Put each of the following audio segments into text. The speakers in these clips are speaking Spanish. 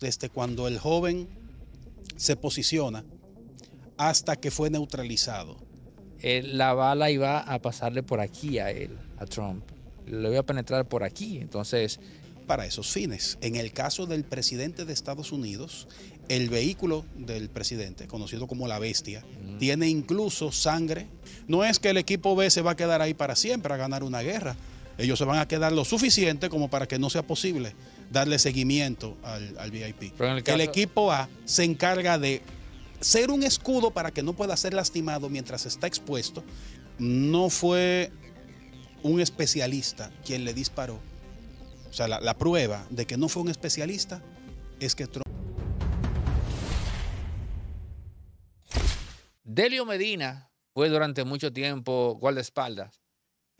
desde cuando el joven se posiciona hasta que fue neutralizado. Eh, la bala iba a pasarle por aquí a él, a Trump. Le iba a penetrar por aquí. Entonces. Para esos fines. En el caso del presidente de Estados Unidos, el vehículo del presidente, conocido como la bestia, mm. tiene incluso sangre. No es que el equipo B se va a quedar ahí para siempre a ganar una guerra ellos se van a quedar lo suficiente como para que no sea posible darle seguimiento al, VIP. el, equipo A se encarga de ser un escudo para que no pueda ser lastimado mientras está expuesto. No fue un especialista quien le disparó. O sea, la, la prueba de que no fue un especialista es que Trump... Delio Medina fue durante mucho tiempo guardaespaldas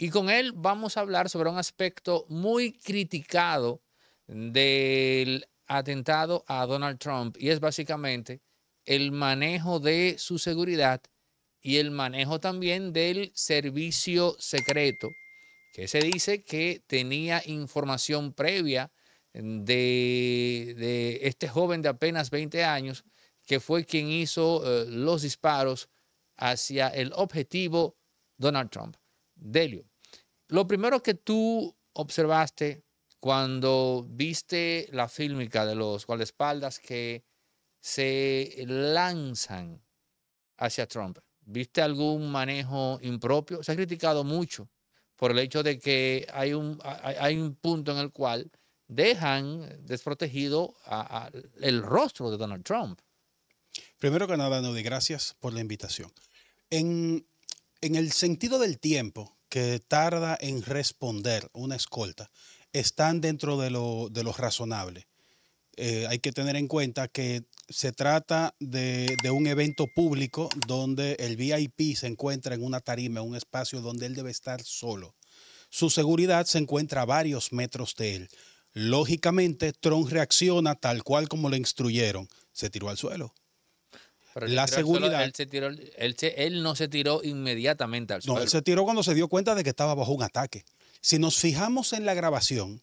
y con él vamos a hablar sobre un aspecto muy criticado del atentado a Donald Trump y es básicamente el manejo de su seguridad y el manejo también del servicio secreto, que se dice que tenía información previa de, este joven de apenas 20 años, que fue quien hizo eh, los disparos hacia el objetivo Donald Trump. Delio. Lo primero que tú observaste cuando viste la fílmica de los guardaespaldas que se lanzan hacia Trump, ¿viste algún manejo impropio? Se ha criticado mucho por el hecho de que hay un, hay un punto en el cual dejan desprotegido el rostro de Donald Trump. Primero que nada, gracias por la invitación. En, en el sentido del tiempo, que tarda en responder una escolta están dentro de lo, razonable. Eh, hay que tener en cuenta que se trata de, de, un evento público donde el VIP se encuentra en una tarima, en un espacio donde él debe estar solo. Su seguridad se encuentra a varios metros de él. Lógicamente, Tron reacciona tal cual como le instruyeron. Se tiró al suelo, la seguridad. él, no se tiró inmediatamente al suelo. No, él se tiró cuando se dio cuenta de que estaba bajo un ataque. Si nos fijamos en la grabación,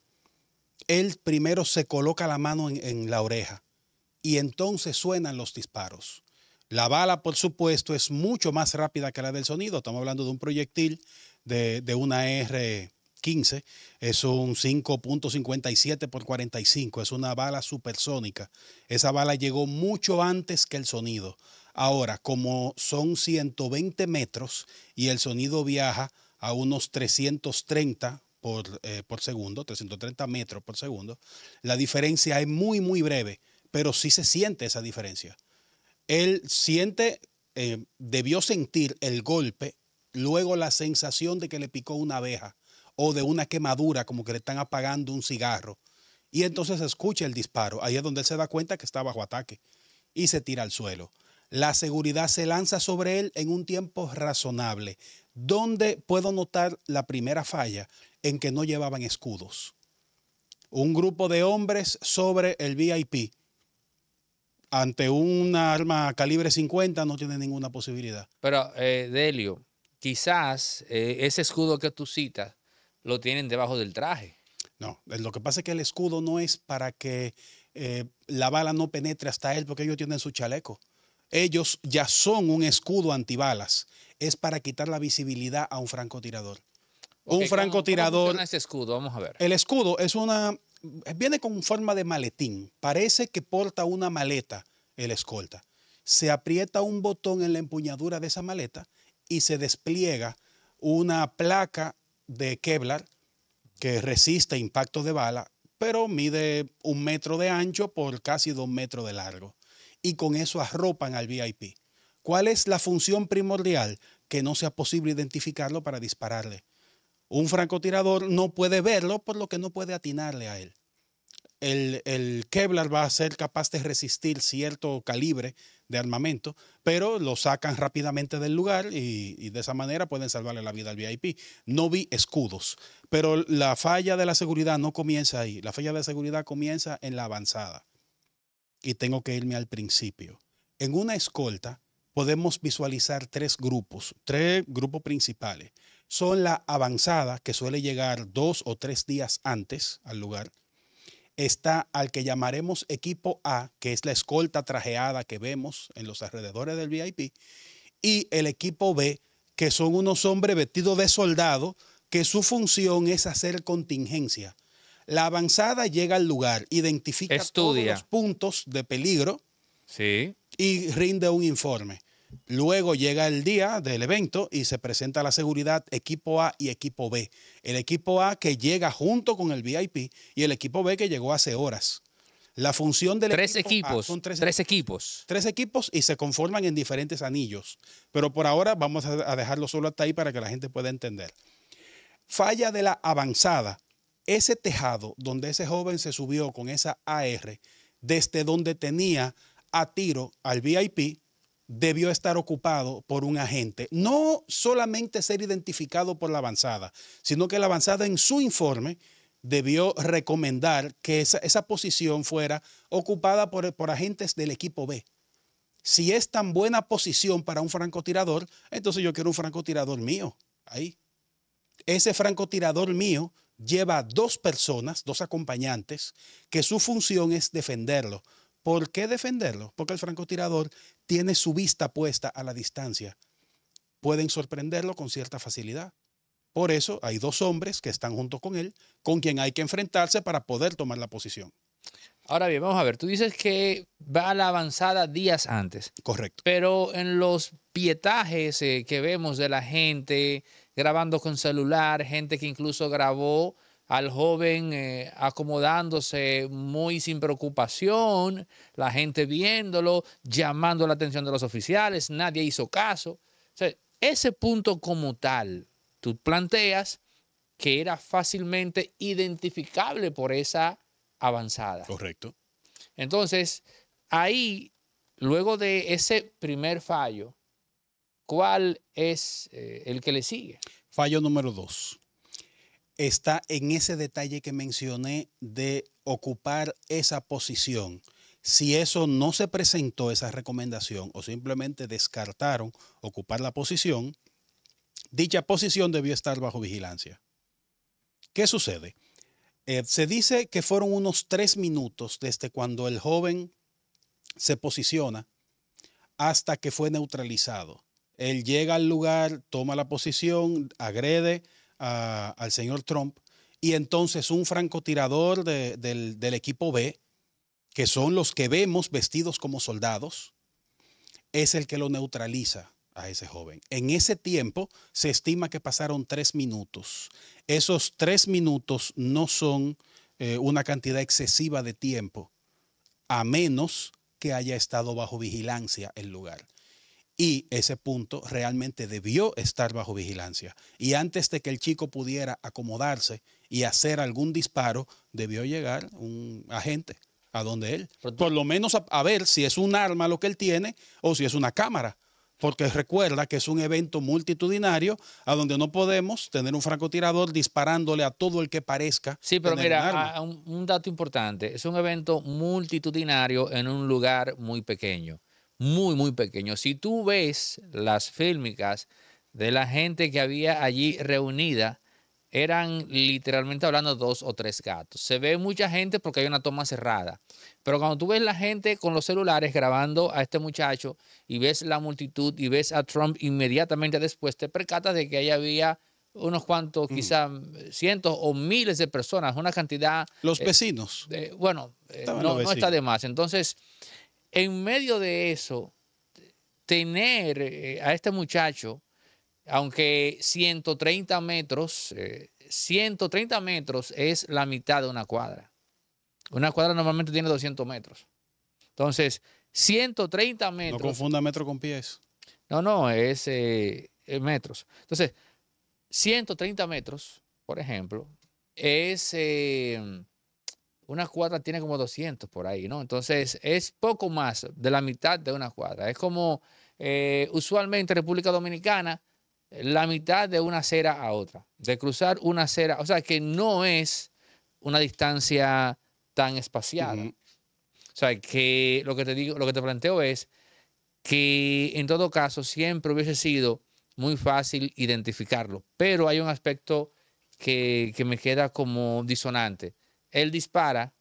él primero se coloca la mano en, la oreja y entonces suenan los disparos. La bala, por supuesto, es mucho más rápida que la del sonido. Estamos hablando de un proyectil de, de una R. Es un 5.57 por 45. Es una bala supersónica. Esa bala llegó mucho antes que el sonido. Ahora, como son 120 metros y el sonido viaja a unos 330 eh, por, segundo, 330 metros por segundo, la diferencia es muy, muy breve, pero sí se siente esa diferencia. Él siente, eh, debió sentir el golpe, luego la sensación de que le picó una abeja o de una quemadura, como que le están apagando un cigarro. Y entonces escucha el disparo. Ahí es donde él se da cuenta que está bajo ataque y se tira al suelo. La seguridad se lanza sobre él en un tiempo razonable. Donde puedo notar la primera falla en que no llevaban escudos. Un grupo de hombres sobre el VIP ante un arma calibre 50 no tiene ninguna posibilidad. Pero, eh, Delio, quizás eh, ese escudo que tú citas lo tienen debajo del traje. No, lo que pasa es que el escudo no es para que eh, la bala no penetre hasta él porque ellos tienen su chaleco. Ellos ya son un escudo antibalas. Es para quitar la visibilidad a un francotirador. un francotirador. ¿cómo, ese escudo? Vamos a ver. El escudo es una. Viene con forma de maletín. Parece que porta una maleta el escolta. Se aprieta un botón en la empuñadura de esa maleta y se despliega una placa de Kevlar que resiste impacto de bala, pero mide un metro de ancho por casi dos metros de largo. Y con eso arropan al VIP. ¿Cuál es la función primordial? Que no sea posible identificarlo para dispararle. Un francotirador no puede verlo, por lo que no puede atinarle a él el, el, Kevlar va a ser capaz de resistir cierto calibre de armamento, pero lo sacan rápidamente del lugar y, de esa manera pueden salvarle la vida al VIP. No vi escudos, pero la falla de la seguridad no comienza ahí. La falla de seguridad comienza en la avanzada. Y tengo que irme al principio. En una escolta podemos visualizar tres grupos, tres grupos principales. Son la avanzada, que suele llegar dos o tres días antes al lugar está al que llamaremos equipo A, que es la escolta trajeada que vemos en los alrededores del VIP, y el equipo B, que son unos hombres vestidos de soldado, que su función es hacer contingencia. La avanzada llega al lugar, identifica todos los puntos de peligro sí. y rinde un informe. Luego llega el día del evento y se presenta la seguridad equipo A y equipo B. El equipo A que llega junto con el VIP y el equipo B que llegó hace horas. La función del tres equipo equipos, son tres equipos. Tres equipos y se conforman en diferentes anillos. Pero por ahora vamos a dejarlo solo hasta ahí para que la gente pueda entender. Falla de la avanzada. Ese tejado donde ese joven se subió con esa AR, desde donde tenía a tiro al VIP, debió estar ocupado por un agente, no solamente ser identificado por la avanzada, sino que la avanzada en su informe debió recomendar que esa, posición fuera ocupada por, por agentes del equipo B. Si es tan buena posición para un francotirador, entonces yo quiero un francotirador mío. Ahí. Ese francotirador mío lleva dos personas, dos acompañantes, que su función es defenderlo. ¿Por qué defenderlo? Porque el francotirador tiene su vista puesta a la distancia, pueden sorprenderlo con cierta facilidad. Por eso hay dos hombres que están junto con él, con quien hay que enfrentarse para poder tomar la posición. Ahora bien, vamos a ver, tú dices que va a la avanzada días antes. Correcto. Pero en los pietajes eh, que vemos de la gente grabando con celular, gente que incluso grabó al joven eh, acomodándose muy sin preocupación, la gente viéndolo, llamando la atención de los oficiales, nadie hizo caso. ese punto como tal, tú planteas que era fácilmente identificable por esa avanzada. Correcto. Entonces, ahí, luego de ese primer fallo, ¿cuál es eh, el que le sigue? Fallo número dos está en ese detalle que mencioné de ocupar esa posición. Si eso no se presentó, esa recomendación, o simplemente descartaron ocupar la posición, dicha posición debió estar bajo vigilancia. ¿Qué sucede? Eh, se dice que fueron unos tres minutos desde cuando el joven se posiciona hasta que fue neutralizado. Él llega al lugar, toma la posición, agrede, al señor Trump. Y entonces un francotirador del, equipo B, que son los que vemos vestidos como soldados, es el que lo neutraliza a ese joven. En ese tiempo se estima que pasaron tres minutos. Esos tres minutos no son eh, una cantidad excesiva de tiempo, a menos que haya estado bajo vigilancia el lugar y ese punto realmente debió estar bajo vigilancia. Y antes de que el chico pudiera acomodarse y hacer algún disparo, debió llegar un agente a donde él. Por lo menos a, ver si es un arma lo que él tiene o si es una cámara. Porque recuerda que es un evento multitudinario a donde no podemos tener un francotirador disparándole a todo el que parezca. Sí, pero mira, un dato importante. Es un evento multitudinario en un lugar muy pequeño muy, muy pequeño. Si tú ves las fílmicas de la gente que había allí reunida, eran literalmente hablando dos o tres gatos. Se ve mucha gente porque hay una toma cerrada. Pero cuando tú ves la gente con los celulares grabando a este muchacho y ves la multitud y ves a Trump inmediatamente después, te percatas de que ahí había unos cuantos, mm. quizá quizás cientos o miles de personas, una cantidad... Los eh, vecinos. bueno, eh, no, está de más. Entonces, en medio de eso, tener eh, a este muchacho, aunque 130 metros, 130 eh, metros es la mitad de una cuadra. Una cuadra normalmente tiene 200 metros. Entonces, 130 metros. No confunda metro con pies. No, no, es eh, metros. Entonces, 130 metros, por ejemplo, es una cuadra tiene como 200 por ahí, ¿no? Entonces es poco más de la mitad de una cuadra. Es como eh, usualmente en República Dominicana, la mitad de una acera a otra, de cruzar una acera, o sea que no es una distancia tan espaciada. O sea que lo que te digo, lo que te planteo es que en todo caso siempre hubiese sido muy fácil identificarlo, pero hay un aspecto que, que me queda como disonante él dispara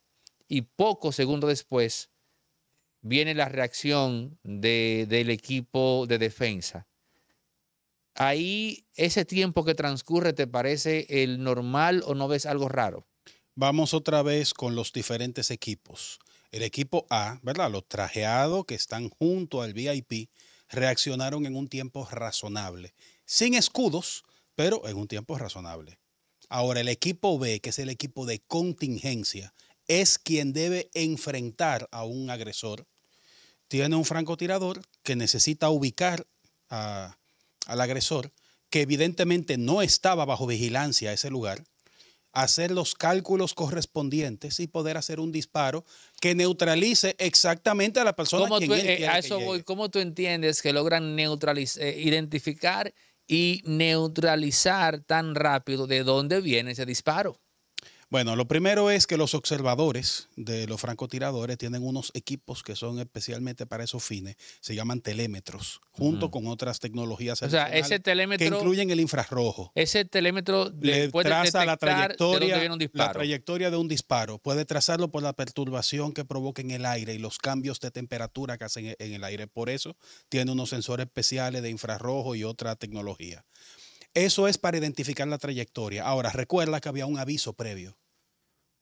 y pocos segundos después viene la reacción del equipo de defensa. Ahí ese tiempo que transcurre te parece el normal o no ves algo raro? Vamos otra vez con los diferentes equipos. El equipo A, ¿verdad? Los trajeados que están junto al VIP reaccionaron en un tiempo razonable, sin escudos, pero en un tiempo razonable. Ahora, el equipo B, que es el equipo de contingencia, es quien debe enfrentar a un agresor. Tiene un francotirador que necesita ubicar al agresor, que evidentemente no estaba bajo vigilancia ese lugar, hacer los cálculos correspondientes y poder hacer un disparo que neutralice exactamente a la persona. ¿Cómo tú, e, eso ¿Cómo tú entiendes que logran neutralizar, eh, identificar y neutralizar tan rápido de dónde viene ese disparo. Bueno, lo primero es que los observadores de los francotiradores tienen unos equipos que son especialmente para esos fines, se llaman telémetros, junto mm. con otras tecnologías. ese Que incluyen el infrarrojo. Ese telémetro le traza la la trayectoria de un disparo. Puede trazarlo por la perturbación que provoca en el aire y los cambios de temperatura que hacen en el aire. Por eso tiene unos sensores especiales de infrarrojo y otra tecnología. Eso es para identificar la trayectoria. Ahora, recuerda que había un aviso previo.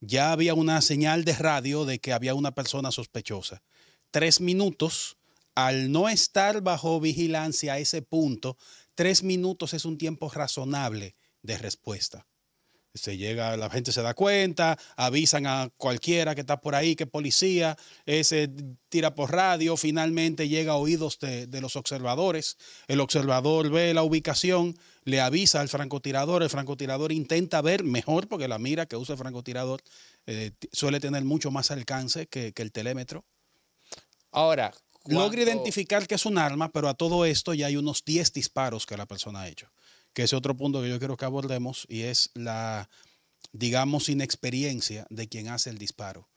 Ya había una señal de radio de que había una persona sospechosa. Tres minutos, al no estar bajo vigilancia a ese punto, tres minutos es un tiempo razonable de respuesta. Se llega, la gente se da cuenta, avisan a cualquiera que está por ahí, que policía, eh, se tira por radio, finalmente llega a oídos de, los observadores. El observador ve la ubicación, le avisa al francotirador, el francotirador intenta ver mejor, porque la mira que usa el francotirador eh, suele tener mucho más alcance que, el telémetro. Ahora, logra identificar que es un arma, pero a todo esto ya hay unos 10 disparos que la persona ha hecho que es otro punto que yo quiero que abordemos, y es la, digamos, inexperiencia de quien hace el disparo.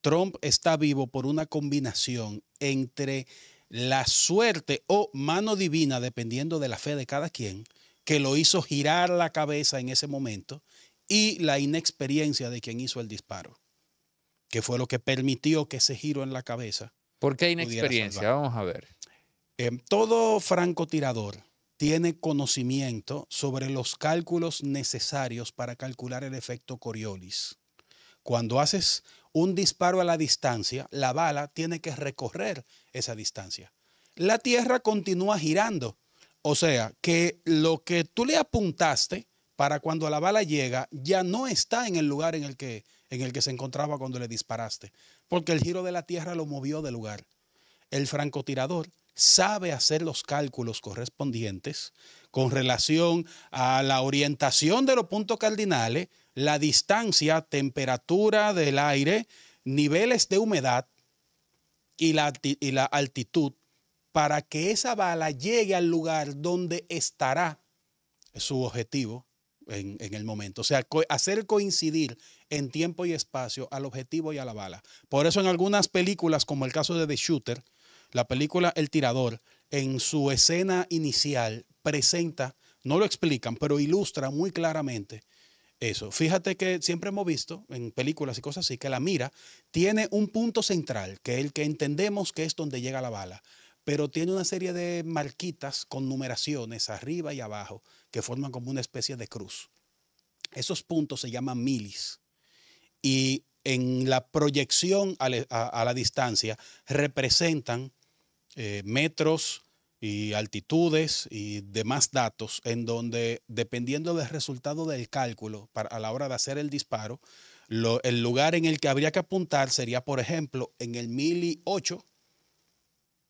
Trump está vivo por una combinación entre la suerte o mano divina, dependiendo de la fe de cada quien, que lo hizo girar la cabeza en ese momento, y la inexperiencia de quien hizo el disparo, que fue lo que permitió que se giro en la cabeza. ¿Por qué inexperiencia? Vamos a ver. en em, todo francotirador tiene conocimiento sobre los cálculos necesarios para calcular el efecto Coriolis. Cuando haces un disparo a la distancia, la bala tiene que recorrer esa distancia. La Tierra continúa girando. O sea, que lo que tú le apuntaste para cuando la bala llega ya no está en el lugar en el que, en el que se encontraba cuando le disparaste, porque el giro de la Tierra lo movió del lugar. El francotirador sabe hacer los cálculos correspondientes con relación a la orientación de los puntos cardinales, la distancia, temperatura del aire, niveles de humedad y la, altitud para que esa bala llegue al lugar donde estará su objetivo en, el momento. O sea, hacer coincidir en tiempo y espacio al objetivo y a la bala. Por eso en algunas películas, como el caso de The Shooter, la película El Tirador, en su escena inicial, presenta, no lo explican, pero ilustra muy claramente eso. Fíjate que siempre hemos visto en películas y cosas así que la mira tiene un punto central, que es el que entendemos que es donde llega la bala, pero tiene una serie de marquitas con numeraciones arriba y abajo que forman como una especie de cruz. Esos puntos se llaman milis y en la proyección e, a, la distancia representan eh, metros y altitudes y demás datos, en donde dependiendo del resultado del cálculo para, a la hora de hacer el disparo, el lugar en el que habría que apuntar sería, por ejemplo, en el mili 8,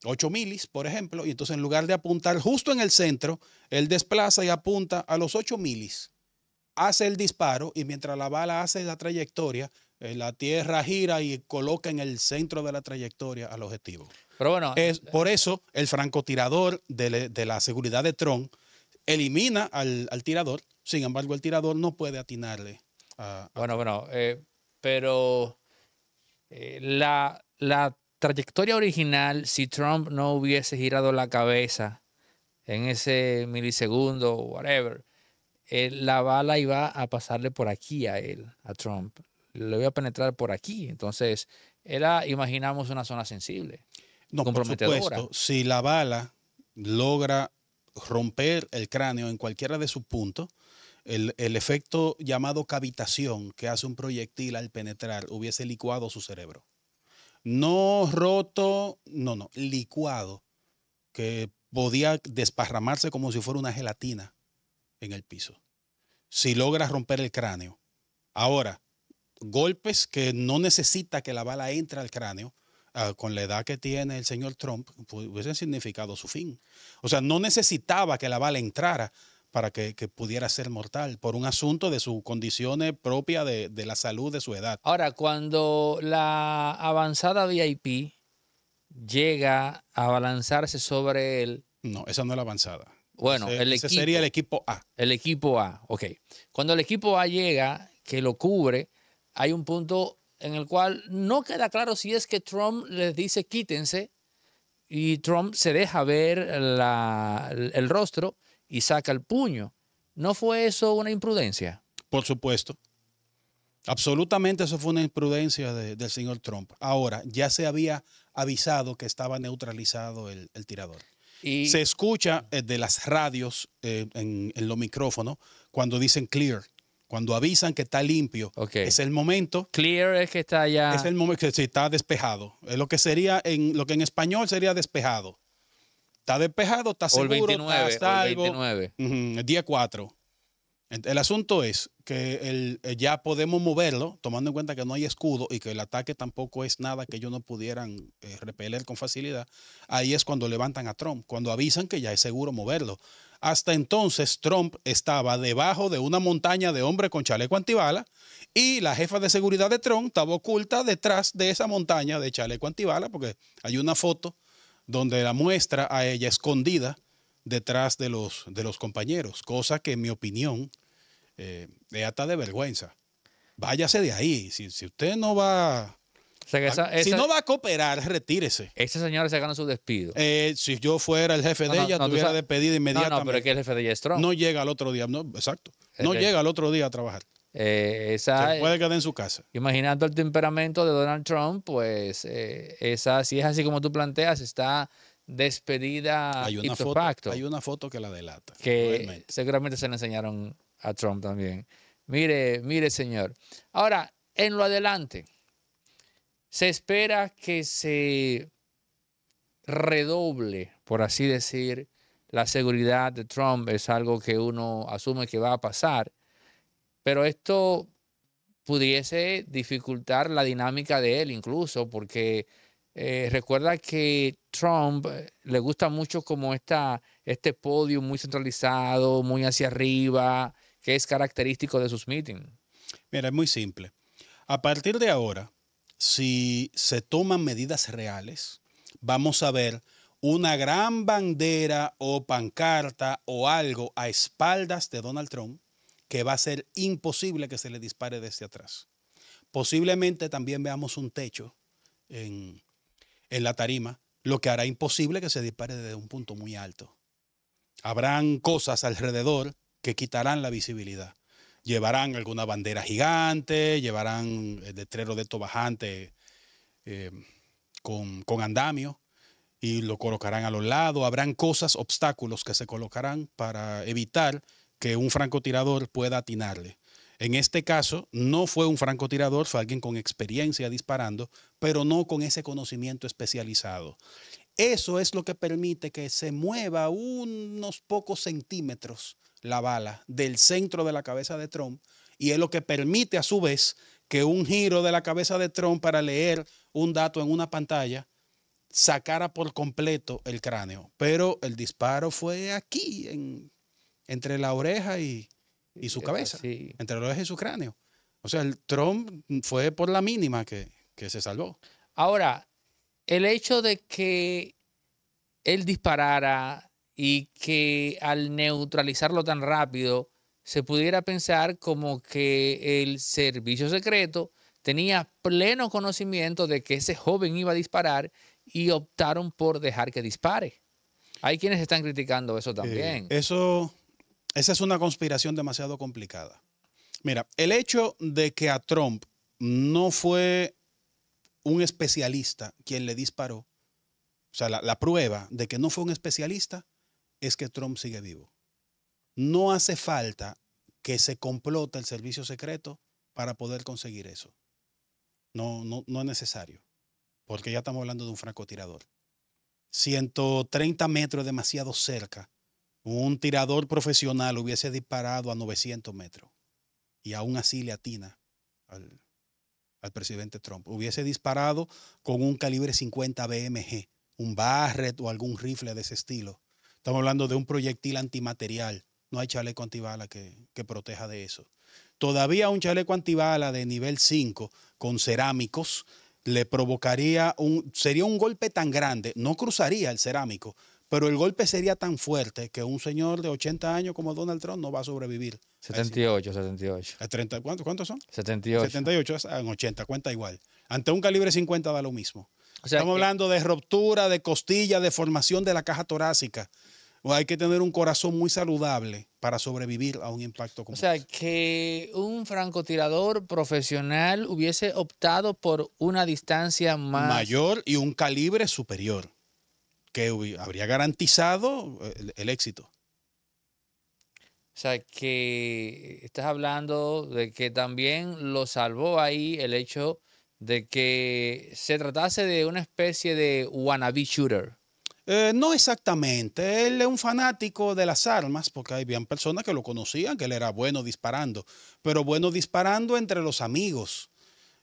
8 milis, por ejemplo, y entonces en lugar de apuntar justo en el centro, él desplaza y apunta a los 8 milis, hace el disparo y mientras la bala hace la trayectoria, eh, la Tierra gira y coloca en el centro de la trayectoria al objetivo. Pero bueno, es, por eso el francotirador de, la seguridad de Trump elimina al, tirador, sin embargo el tirador no puede atinarle. Bueno, bueno, eh, pero eh, la, trayectoria original, si Trump no hubiese girado la cabeza en ese milisegundo, whatever, la bala iba a pasarle por aquí a él, a Trump. Lo voy a penetrar por aquí. Entonces, era, imaginamos, una zona sensible. No, Por supuesto, si la bala logra romper el cráneo en cualquiera de sus puntos, el, el, efecto llamado cavitación que hace un proyectil al penetrar hubiese licuado su cerebro. No roto, no, no, licuado, que podía desparramarse como si fuera una gelatina en el piso, si logra romper el cráneo. Ahora, golpes que no necesita que la bala entre al cráneo, ah, con la edad que tiene el señor Trump, hubiesen significado su fin. O sea, no necesitaba que la bala entrara para que, pudiera ser mortal, por un asunto de sus condiciones propias de, la salud de su edad. Ahora, cuando la avanzada VIP llega a balanzarse sobre él. No, esa no es la avanzada. Bueno, ese, sería el equipo A. El equipo A, ok. Cuando el equipo A llega, que lo cubre, hay un punto en el cual no queda claro si es que Trump les dice quítense y Trump se deja ver el rostro y saca el puño. ¿No fue eso una imprudencia? Por supuesto. Absolutamente eso fue una imprudencia del señor Trump. Ahora, ya se había avisado que estaba neutralizado el, tirador. Se escucha eh, de las radios eh, en, en los micrófonos cuando dicen clear, cuando avisan que está limpio, es el momento. Clear es que está ya. Es el momento que está despejado. Es lo que sería en lo que en español sería despejado. Está despejado, está seguro, el 29, El 29. el día 4. El asunto es que eh, ya podemos moverlo, tomando en cuenta que no hay escudo y que el ataque tampoco es nada que ellos no pudieran eh, repeler con facilidad. Ahí es cuando levantan a Trump, cuando avisan que ya es seguro moverlo. Hasta entonces Trump estaba debajo de una montaña de hombres con chaleco antibala y la jefa de seguridad de Trump estaba oculta detrás de esa montaña de chaleco antibala porque hay una foto donde la muestra a ella escondida detrás de los, de los compañeros, cosa que en mi opinión eh, es de vergüenza. Váyase de ahí, si usted no va si no va a cooperar, retírese. Esa señora se gana su despido. Eh, si yo fuera el jefe de ella, no, tuviera despedido inmediatamente. No, pero es que el jefe de ella es Trump. No llega al otro día, no, exacto. No llega al otro día a trabajar. Eh, se puede quedar en su casa. Imaginando el temperamento de Donald Trump, pues eh, esa, si es así como tú planteas, está despedida. Hay una, foto, hay una foto que la delata. Que seguramente se la enseñaron a Trump también. Mire, mire, señor. Ahora, en lo adelante se espera que se redoble, por así decir, la seguridad de Trump. Es algo que uno asume que va a pasar, pero esto pudiese dificultar la dinámica de él incluso, porque eh, recuerda que Trump eh, le gusta mucho como esta, este podio muy centralizado, muy hacia arriba, que es característico de sus meetings. Mira, es muy simple. A partir de ahora, si se toman medidas reales, vamos a ver una gran bandera o pancarta o algo a espaldas de Donald Trump que va a ser imposible que se le dispare desde atrás. Posiblemente también veamos un techo en, en la tarima, lo que hará imposible que se dispare desde un punto muy alto. Habrán cosas alrededor que quitarán la visibilidad llevarán alguna bandera gigante, llevarán el eh, letrero de estos bajantes eh, con, con, andamio y lo colocarán a los lados. Habrán cosas, obstáculos que se colocarán para evitar que un francotirador pueda atinarle. En este caso, no fue un francotirador, fue alguien con experiencia disparando, pero no con ese conocimiento especializado. Eso es lo que permite que se mueva unos pocos centímetros la bala del centro de la cabeza de Trump y es lo que permite a su vez que un giro de la cabeza de Trump para leer un dato en una pantalla sacara por completo el cráneo. Pero el disparo fue aquí, entre la oreja y, su eh, cabeza, entre la oreja y su cráneo. O sea, el Trump fue por la mínima que, que se salvó. Ahora, el hecho de que él disparara y que al neutralizarlo tan rápido se pudiera pensar como que el servicio secreto tenía pleno conocimiento de que ese joven iba a disparar y optaron por dejar que dispare. Hay quienes están criticando eso eh, también. eso, esa es una conspiración demasiado complicada. Mira, el hecho de que a Trump no fue un especialista quien le disparó, o sea, la prueba de que no fue un especialista, es que Trump sigue vivo. No hace falta que se complota el servicio secreto para poder conseguir eso. No, no, es necesario, porque ya estamos hablando de un francotirador. 130 metros demasiado cerca. Un tirador profesional hubiese disparado a 900 metros y aún así le atina al, al presidente Trump. Hubiese disparado con un calibre 50 BMG, un Barrett o algún rifle de ese estilo Estamos hablando de un proyectil antimaterial. No hay chaleco antibala que, proteja de eso. Todavía un chaleco antibala de nivel 5 con cerámicos le provocaría un, sería un golpe tan grande, no cruzaría el cerámico, pero el golpe sería tan fuerte que un señor de 80 años como Donald Trump no va a sobrevivir. 78, 78. ¿cuántos son? 78. 78, en 80, cuenta igual. Ante un calibre 50 da lo mismo. Estamos hablando de ruptura, de costilla, de formación de la caja torácica. O pues hay que tener un corazón muy saludable para sobrevivir a un impacto como O sea, este. que un francotirador profesional hubiese optado por una distancia Mayor y un calibre superior, que habría garantizado eh, el éxito. O sea, que estás hablando de que también lo salvó ahí el hecho de que se tratase de una especie de wannabe shooter. Eh, no exactamente. Él es un fanático de las armas, porque había personas que lo conocían, que él era bueno disparando, pero bueno disparando entre los amigos.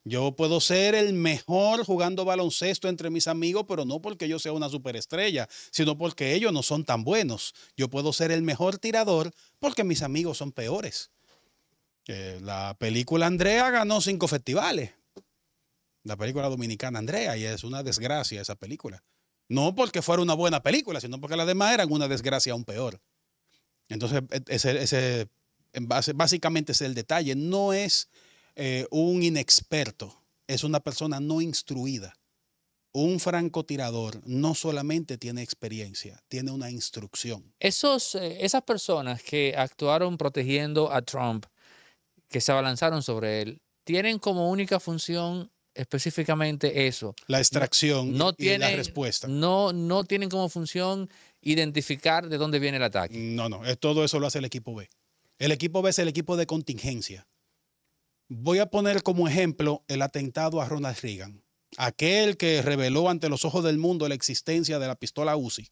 Yo puedo ser el mejor jugando baloncesto entre mis amigos, pero no porque yo sea una superestrella, sino porque ellos no son tan buenos. Yo puedo ser el mejor tirador porque mis amigos son peores. Eh, la película Andrea ganó cinco festivales. La película dominicana Andrea, y es una desgracia esa película. No porque fuera una buena película, sino porque las demás eran una desgracia aún peor. Entonces, e, ese, ese básicamente es el detalle. No es eh, un inexperto, es una persona no instruida. Un francotirador no solamente tiene experiencia, tiene una instrucción. Esos, eh, esas personas que actuaron protegiendo a Trump, que se abalanzaron sobre él, tienen como única función específicamente eso. La extracción no, y la respuesta. No, no tienen como función identificar de dónde viene el ataque. No, no, todo eso lo hace el equipo B. El equipo B es el equipo de contingencia. Voy a poner como ejemplo el atentado a Ronald Reagan, aquel que reveló ante los ojos del mundo la existencia de la pistola UCI.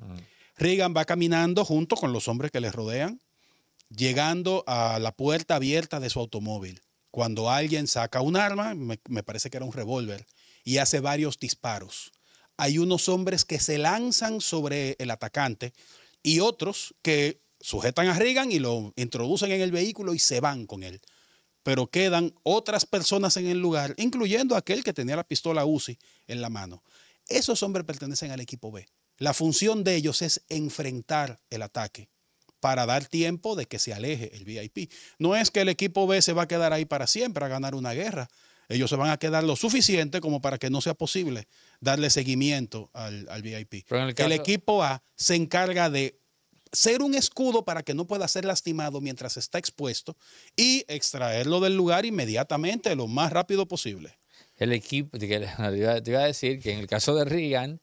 Ah. Reagan va caminando junto con los hombres que le rodean, llegando a la puerta abierta de su automóvil cuando alguien saca un arma, me, parece que era un revólver, y hace varios disparos. Hay unos hombres que se lanzan sobre el atacante y otros que sujetan a Reagan y lo introducen en el vehículo y se van con él. Pero quedan otras personas en el lugar, incluyendo aquel que tenía la pistola UCI en la mano. Esos hombres pertenecen al equipo B. La función de ellos es enfrentar el ataque para dar tiempo de que se aleje el VIP. No es que el equipo B se va a quedar ahí para siempre a ganar una guerra. Ellos se van a quedar lo suficiente como para que no sea posible darle seguimiento al, VIP. el, equipo A se encarga de ser un escudo para que no pueda ser lastimado mientras está expuesto y extraerlo del lugar inmediatamente, lo más rápido posible. El equipo, te iba a decir que en el caso de Reagan,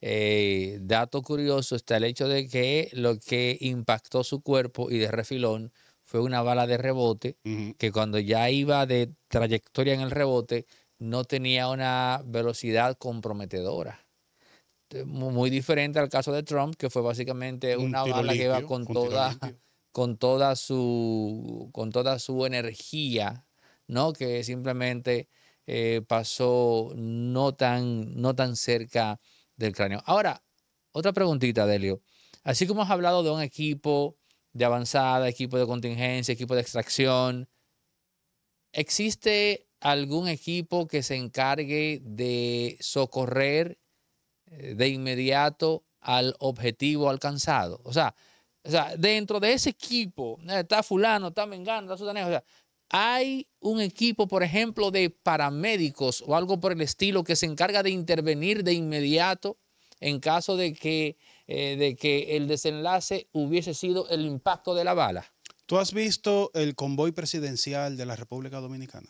eh, dato curioso está el hecho de que lo que impactó su cuerpo y de refilón fue una bala de rebote, que cuando ya iba de trayectoria en el rebote, no tenía una velocidad comprometedora. Muy diferente al caso de Trump, que fue básicamente una bala que iba con toda, con toda su con toda su energía, ¿no? Que simplemente eh, pasó no tan, no tan cerca del cráneo. Ahora, otra preguntita, Delio. Así como has hablado de un equipo de avanzada, equipo de contingencia, equipo de extracción, ¿existe algún equipo que se encargue de socorrer eh, de inmediato al objetivo alcanzado? O sea, dentro de ese equipo eh, está fulano, está mengano, está sudanejo, o hay un equipo, por ejemplo, de paramédicos o algo por el estilo que se encarga de intervenir de inmediato en caso de que, eh, de que el desenlace hubiese sido el impacto de la bala. ¿Tú has visto el convoy presidencial de la República Dominicana?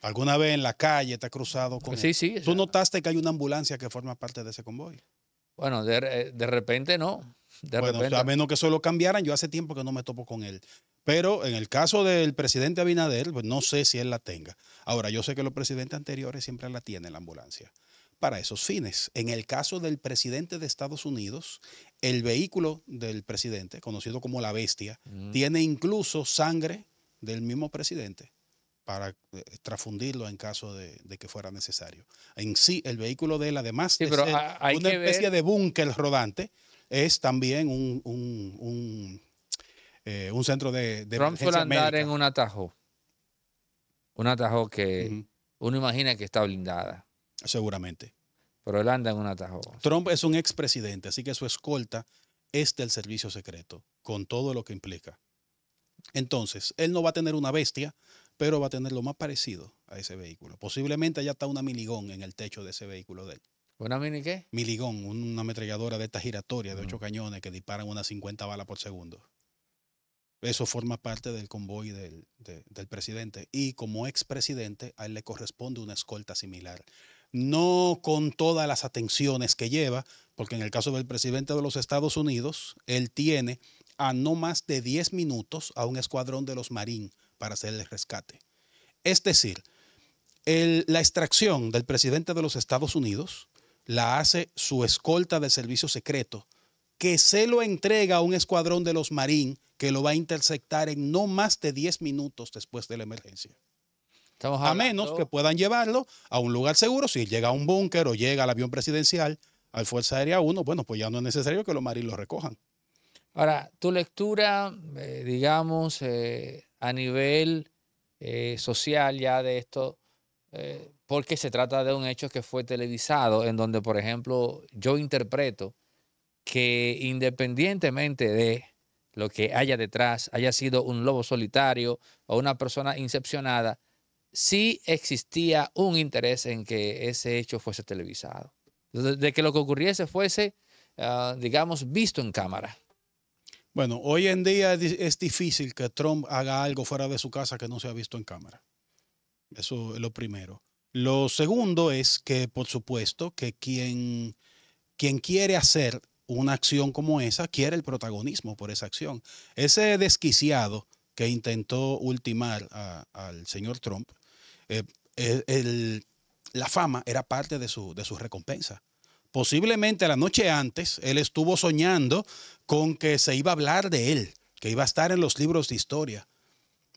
¿Alguna vez en la calle te has cruzado con.? Sí, él? sí. ¿Tú notaste que hay una ambulancia que forma parte de ese convoy? Bueno, de, repente no. bueno, a menos que lo cambiaran, yo hace tiempo que no me topo con él. Pero en el caso del presidente Abinader, pues, no sé si él la tenga. Ahora, yo sé que los presidentes anteriores siempre la tienen la ambulancia para esos fines. En el caso del presidente de Estados Unidos, el vehículo del presidente, conocido como la bestia, mm. tiene incluso sangre del mismo presidente para eh, trasfundirlo en caso de, que fuera necesario. En sí, el vehículo de él, además es una especie de búnker rodante, es también un eh, un centro de, de Trump suele andar en un atajo. Un atajo que uno imagina que está blindada. Seguramente. Pero él anda en un atajo. Trump es un expresidente, así que su escolta es del servicio secreto, con todo lo que implica. Entonces, él no va a tener una bestia, pero va a tener lo más parecido a ese vehículo. Posiblemente allá está una miligón en el techo de ese vehículo de él. ¿Una mini qué? Miligón, una ametralladora de esta giratoria de ocho cañones que disparan unas 50 balas por segundo. Eso forma parte del convoy del, presidente. Y como expresidente, a él le corresponde una escolta similar. No con todas las atenciones que lleva, porque en el caso del presidente de los Estados Unidos, él tiene a no más de 10 minutos a un escuadrón de los Marines para hacerle el rescate. Es decir, la extracción del presidente de los Estados Unidos la hace su escolta del servicio secreto, que se lo entrega a un escuadrón de los Marines que lo va a interceptar en no más de 10 minutos después de la emergencia. a menos que puedan llevarlo a un lugar seguro, si llega a un búnker o llega al avión presidencial, al Fuerza Aérea 1, bueno, pues ya no es necesario que los marines lo recojan. Ahora, tu lectura, eh, digamos, eh, a nivel eh, social ya de esto, porque se trata de un hecho que fue televisado, en donde, por ejemplo, yo interpreto que independientemente de lo que haya detrás, haya sido un lobo solitario o una persona incepcionada, sí existía un interés en que ese hecho fuese televisado, de que lo que ocurriese fuese, ah, digamos, visto en cámara. Bueno, hoy en día es difícil que Trump haga algo fuera de su casa que no sea visto en cámara. Eso es lo primero. Lo segundo es que, por supuesto, que quien, quien quiere hacer una acción como esa quiere el protagonismo por esa acción. Ese desquiciado que intentó ultimar al señor Trump, eh, eh, la fama era parte de su, de su recompensa. Posiblemente la noche antes, él estuvo soñando con que se iba a hablar de él, que iba a estar en los libros de historia.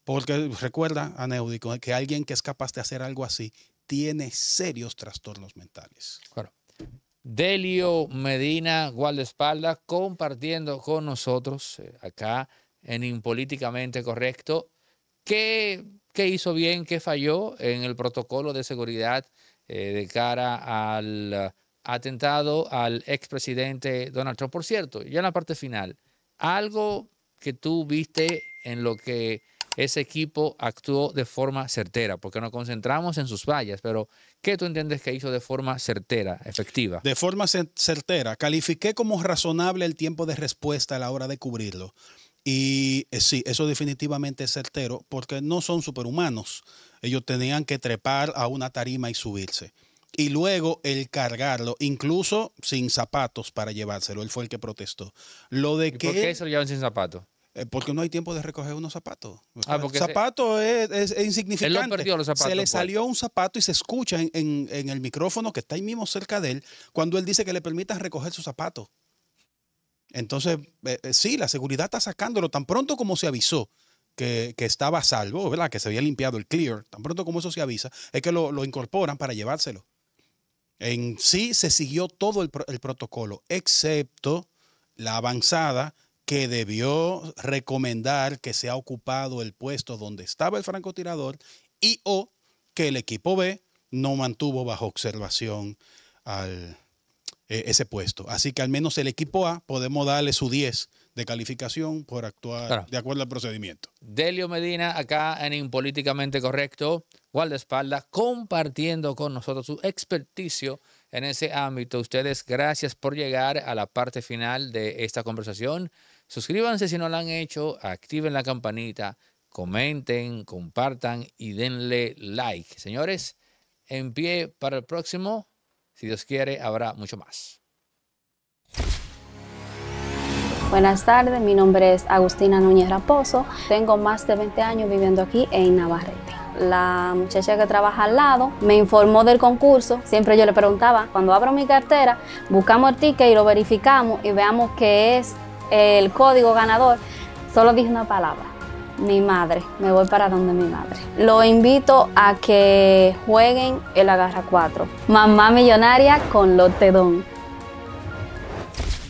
Porque recuerda, Aneudico, que alguien que es capaz de hacer algo así tiene serios trastornos mentales. Claro. Delio Medina, guardaespaldas, compartiendo con nosotros eh, acá en Impolíticamente Correcto, qué, hizo bien, qué falló en el protocolo de seguridad eh, de cara al atentado al expresidente Donald Trump. Por cierto, ya en la parte final, algo que tú viste en lo que ese equipo actuó de forma certera, porque nos concentramos en sus vallas. pero ¿qué tú entiendes que hizo de forma certera, efectiva? De forma certera, califiqué como razonable el tiempo de respuesta a la hora de cubrirlo. Y eh, sí, eso definitivamente es certero, porque no son superhumanos. Ellos tenían que trepar a una tarima y subirse. Y luego el cargarlo, incluso sin zapatos para llevárselo. Él fue el que protestó. Lo de ¿Por qué se lo llevan sin zapatos? Eh, porque no hay tiempo de recoger unos zapatos. Ah, eh, zapato es, insignificante. se le pues. salió un zapato y se escucha en, el micrófono que está ahí mismo cerca de él cuando él dice que le permitan recoger su zapato. Entonces, eh, sí, la seguridad está sacándolo tan pronto como se avisó. Que, estaba salvo, ¿verdad? Que se había limpiado el clear, tan pronto como eso se avisa, es que lo, incorporan para llevárselo. En sí se siguió todo el, el protocolo, excepto la avanzada que debió recomendar que se ha ocupado el puesto donde estaba el francotirador y o que el equipo B no mantuvo bajo observación al, eh, ese puesto. Así que al menos el equipo A podemos darle su 10 de calificación por actuar de acuerdo al procedimiento. Delio Medina, acá en Impolíticamente Correcto, Espalda, compartiendo con nosotros su experticio en ese ámbito. Ustedes, gracias por llegar a la parte final de esta conversación. Suscríbanse si no lo han hecho, activen la campanita, comenten, compartan y denle like. Señores, en pie para el próximo. Si Dios quiere, habrá mucho más. Buenas tardes, mi nombre es Agustina Núñez Raposo. Tengo más de 20 años viviendo aquí en Navarrete la muchacha que trabaja al lado me informó del concurso. Siempre yo le preguntaba, cuando abro mi cartera, buscamos el ticket y lo verificamos y veamos que es el código ganador, solo dije una palabra, mi madre, me voy para donde mi madre. Lo invito a que jueguen el Agarra 4, Mamá Millonaria con Lotedón.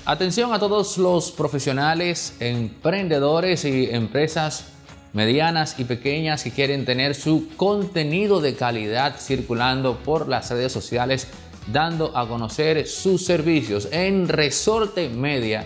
Atención a todos los profesionales, emprendedores y empresas medianas y pequeñas que quieren tener su contenido de calidad circulando por las redes sociales, dando a conocer sus servicios en Resorte Media